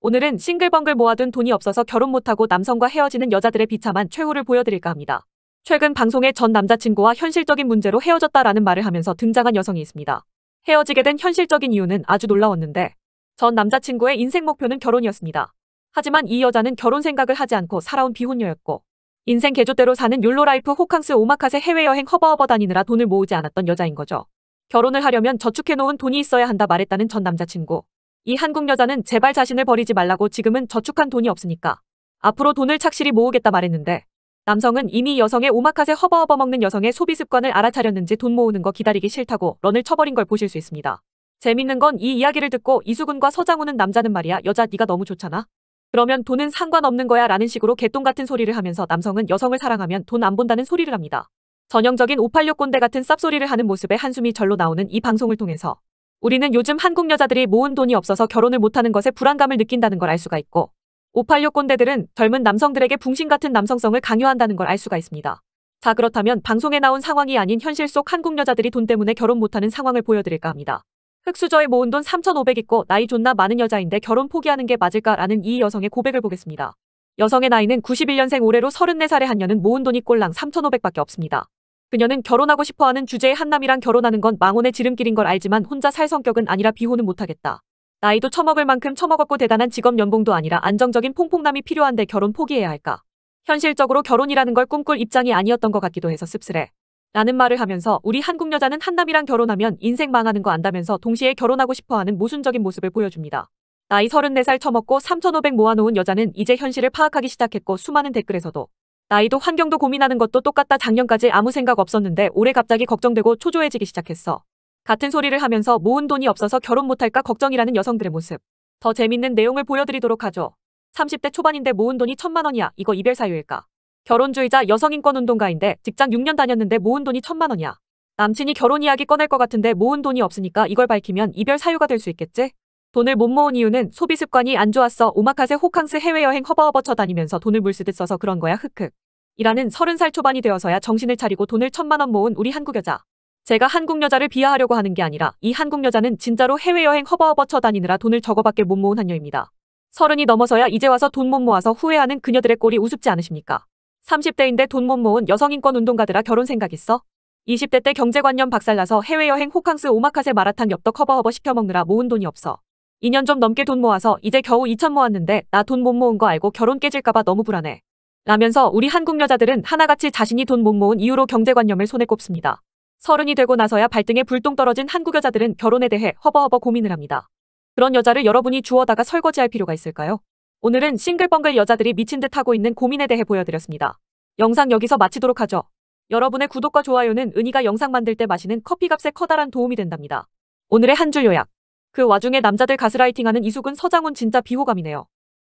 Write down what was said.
오늘은 싱글벙글 모아둔 돈이 없어서 결혼 못하고 남성과 헤어지는 여자들의 비참한 최후를 보여드릴까 합니다. 최근 방송에 전 남자친구와 현실적인 문제로 헤어졌다라는 말을 하면서 등장한 여성이 있습니다. 헤어지게 된 현실적인 이유는 아주 놀라웠는데 전 남자친구의 인생 목표는 결혼이었습니다. 하지만 이 여자는 결혼 생각을 하지 않고 살아온 비혼녀였고 인생 개조대로 사는 율로라이프 호캉스 오마카세 해외여행 허버허버 다니느라 돈을 모으지 않았던 여자인 거죠. 결혼을 하려면 저축해놓은 돈이 있어야 한다 말했다는 전 남자친구. 이 한국 여자는 제발 자신을 버리지 말라고 지금은 저축한 돈이 없으니까 앞으로 돈을 착실히 모으겠다 말했는데 남성은 이미 여성의 오마카세 허버허버 먹는 여성의 소비 습관을 알아차렸는지 돈 모으는 거 기다리기 싫다고 런을 쳐버린 걸 보실 수 있습니다. 재밌는 건 이 이야기를 듣고 이수근과 서장우는 남자는 말이야 여자 네가 너무 좋잖아. 그러면 돈은 상관없는 거야 라는 식으로 개똥 같은 소리를 하면서 남성은 여성을 사랑하면 돈 안 본다는 소리를 합니다. 전형적인 586 꼰대 같은 쌉소리를 하는 모습에 한숨이 절로 나오는 이 방송을 통해서 우리는 요즘 한국 여자들이 모은 돈이 없어서 결혼을 못하는 것에 불안감을 느낀다는 걸 알 수가 있고 586 꼰대들은 젊은 남성들에게 붕신 같은 남성성을 강요한다는 걸 알 수가 있습니다. 자 그렇다면 방송에 나온 상황이 아닌 현실 속 한국 여자들이 돈 때문에 결혼 못하는 상황을 보여드릴까 합니다. 흑수저에 모은 돈 3,500 있고 나이 존나 많은 여자인데 결혼 포기하는 게 맞을까라는 이 여성의 고백을 보겠습니다. 여성의 나이는 91년생 올해로 34살의 한녀는 모은 돈이 꼴랑 3,500밖에 없습니다. 그녀는 결혼하고 싶어하는 주제의 한남이랑 결혼하는 건망원의 지름길인 걸 알지만 혼자 살 성격은 아니라 비호는 못하겠다. 나이도 처먹을 만큼 처먹었고 대단한 직업 연봉도 아니라 안정적인 퐁퐁남이 필요한데 결혼 포기해야 할까. 현실적으로 결혼이라는 걸 꿈꿀 입장이 아니었던 것 같기도 해서 씁쓸해. 라는 말을 하면서 우리 한국 여자는 한남이랑 결혼하면 인생 망하는 거 안다면서 동시에 결혼하고 싶어하는 모순적인 모습을 보여줍니다. 나이 34살 처먹고 3,500 모아놓은 여자는 이제 현실을 파악하기 시작했고 수많은 댓글에서도 나이도 환경도 고민하는 것도 똑같다 작년까지 아무 생각 없었는데 올해 갑자기 걱정되고 초조해지기 시작했어. 같은 소리를 하면서 모은 돈이 없어서 결혼 못할까 걱정이라는 여성들의 모습. 더 재밌는 내용을 보여드리도록 하죠. 30대 초반인데 모은 돈이 천만 원이야. 이거 이별 사유일까? 결혼주의자 여성인권운동가인데 직장 6년 다녔는데 모은 돈이 천만 원이야. 남친이 결혼 이야기 꺼낼 것 같은데 모은 돈이 없으니까 이걸 밝히면 이별 사유가 될 수 있겠지? 돈을 못 모은 이유는 소비 습관이 안 좋았어. 오마카세 호캉스 해외여행 허버허버 쳐다니면서 돈을 물쓰듯 써서 그런 거야. 흑흑. 이라는 서른 살 초반이 되어서야 정신을 차리고 돈을 천만 원 모은 우리 한국 여자. 제가 한국 여자를 비하하려고 하는 게 아니라 이 한국 여자는 진짜로 해외여행 허버허버 쳐다니느라 돈을 저거밖에 못 모은 한녀입니다. 서른이 넘어서야 이제 와서 돈 못 모아서 후회하는 그녀들의 꼴이 우습지 않으십니까? 30대인데 돈 못 모은 여성인권 운동가들아 결혼 생각 있어? 20대 때 경제관념 박살나서 해외여행 호캉스 오마카세 마라탕 엽떡 허버허버 시켜먹느라 모은 돈이 없어. 2년 좀 넘게 돈 모아서 이제 겨우 2천 모았는데 나 돈 못 모은 거 알고 결혼 깨질까봐 너무 불안해. 라면서 우리 한국 여자들은 하나같이 자신이 돈 못 모은 이유로 경제관념을 손에 꼽습니다. 서른이 되고 나서야 발등에 불똥 떨어진 한국 여자들은 결혼에 대해 허버허버 고민을 합니다. 그런 여자를 여러분이 주워다가 설거지할 필요가 있을까요? 오늘은 싱글벙글 여자들이 미친 듯 하고 있는 고민에 대해 보여드렸습니다. 영상 여기서 마치도록 하죠. 여러분의 구독과 좋아요는 은희가 영상 만들 때 마시는 커피값에 커다란 도움이 된답니다. 오늘의 한 줄 요약 그 와중에 남자들 가스라이팅하는 이수근 서장훈 진짜 비호감이네요.